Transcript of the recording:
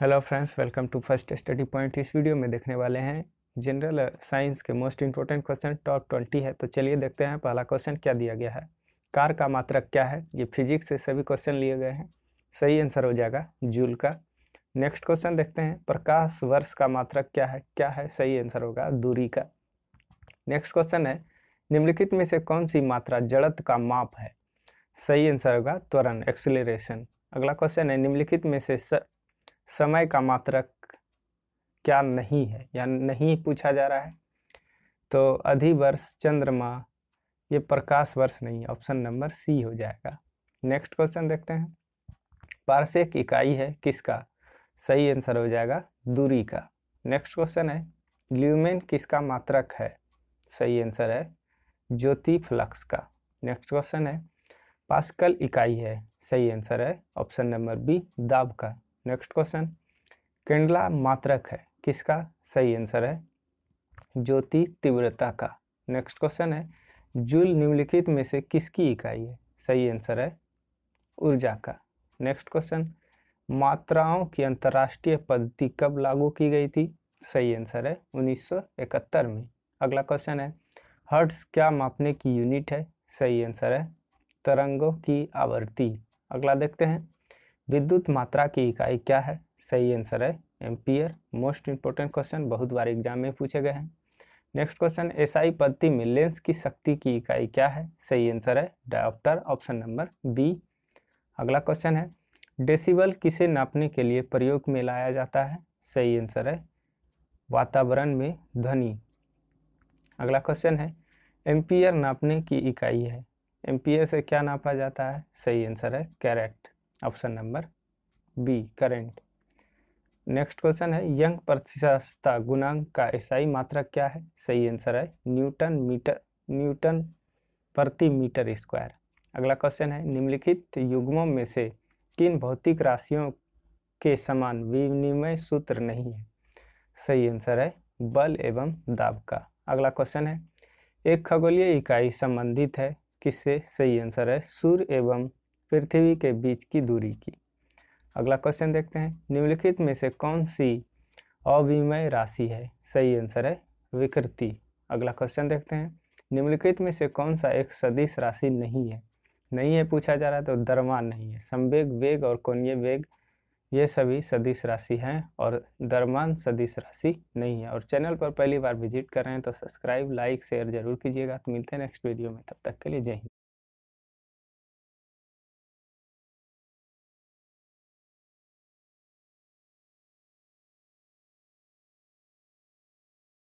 hello friends welcome to first study point इस video में देखने वाले हैं जनरल साइंस के most important question top twenty है तो चलिए देखते हैं पहला क्वेश्चन क्या दिया गया है कार का मात्रक क्या है ये फिजिक्स से सभी क्वेश्चन लिए गए हैं सही आंसर हो जाएगा जूल का नेक्स्ट क्वेश्चन देखते हैं प्रकाश वर्ष का मात्रक क्या है क्या है सही आंसर होगा दूरी का नेक्स्ट क्वेश्चन है निम्नलिखित में से कौन सी मात्रा जड़त का माप है सही आंसर होगा त्वरण एक्सिलेशन अगला क्वेश्चन है निम्नलिखित में से समय का मात्रक क्या नहीं है या नहीं पूछा जा रहा है तो अधिवर्ष चंद्रमा ये प्रकाश वर्ष नहीं है ऑप्शन नंबर सी हो जाएगा नेक्स्ट क्वेश्चन देखते हैं पार्सेक इकाई है किसका सही आंसर हो जाएगा दूरी का नेक्स्ट क्वेश्चन है ल्यूमेन किसका मात्रक है सही आंसर है ज्योति फ्लक्स का नेक्स्ट क्वेश्चन है पास्कल इकाई है सही आंसर है ऑप्शन नंबर बी दाब का नेक्स्ट क्वेश्चन केंडला मात्रक है किसका सही आंसर है ज्योति तीव्रता का नेक्स्ट क्वेश्चन है जूल निम्नलिखित में से किसकी इकाई है सही आंसर है ऊर्जा का नेक्स्ट क्वेश्चन मात्राओं की अंतर्राष्ट्रीय पद्धति कब लागू की गई थी सही आंसर है 1971 में अगला क्वेश्चन है हर्ट्स क्या मापने की यूनिट है सही आंसर है तरंगों की आवृत्ति अगला देखते हैं विद्युत मात्रा की इकाई क्या है सही आंसर है एम्पियर मोस्ट इंपोर्टेंट क्वेश्चन बहुत बार एग्जाम में पूछे गए हैं नेक्स्ट क्वेश्चन एसआई पद्धति में लेंस की शक्ति की इकाई क्या है सही आंसर है डायोप्टर ऑप्शन नंबर बी अगला क्वेश्चन है डेसिबल किसे नापने के लिए प्रयोग में लाया जाता है सही आंसर है वातावरण में ध्वनि अगला क्वेश्चन है एम्पियर नापने की इकाई है एम्पियर से क्या नापा जाता है सही आंसर है correct option number B current next question है यंग प्रतिशतता गुणांक का ईसाई मात्रा क्या है सही आंसर है न्यूटन मीटर न्यूटन प्रति मीटर स्क्वायर अगला क्वेश्चन है निम्नलिखित युग्मों में से किन भौतिक राशियों के समान विनिमय सूत्र नहीं है सही आंसर है बल एवं दाब का अगला क्वेश्चन है एक खगोलीय इकाई संबंधित है किससे सही आंसर है सूर्य एवं पृथ्वी के बीच की दूरी की अगला क्वेश्चन देखते हैं निम्नलिखित में से कौन सी अविमय राशि है सही आंसर है विकृति अगला क्वेश्चन देखते हैं निम्नलिखित में से कौन सा एक सदिश राशि नहीं है नहीं है पूछा जा रहा है तो दरमान नहीं है संवेग वेग और कोणीय वेग ये सभी सदिश राशि हैं और दरमान सदिश राशि नहीं है और चैनल पर पहली बार विजिट कर रहे हैं तो सब्सक्राइब लाइक शेयर जरूर कीजिएगा तो मिलते हैं नेक्स्ट वीडियो में तब तक के लिए जय हिंद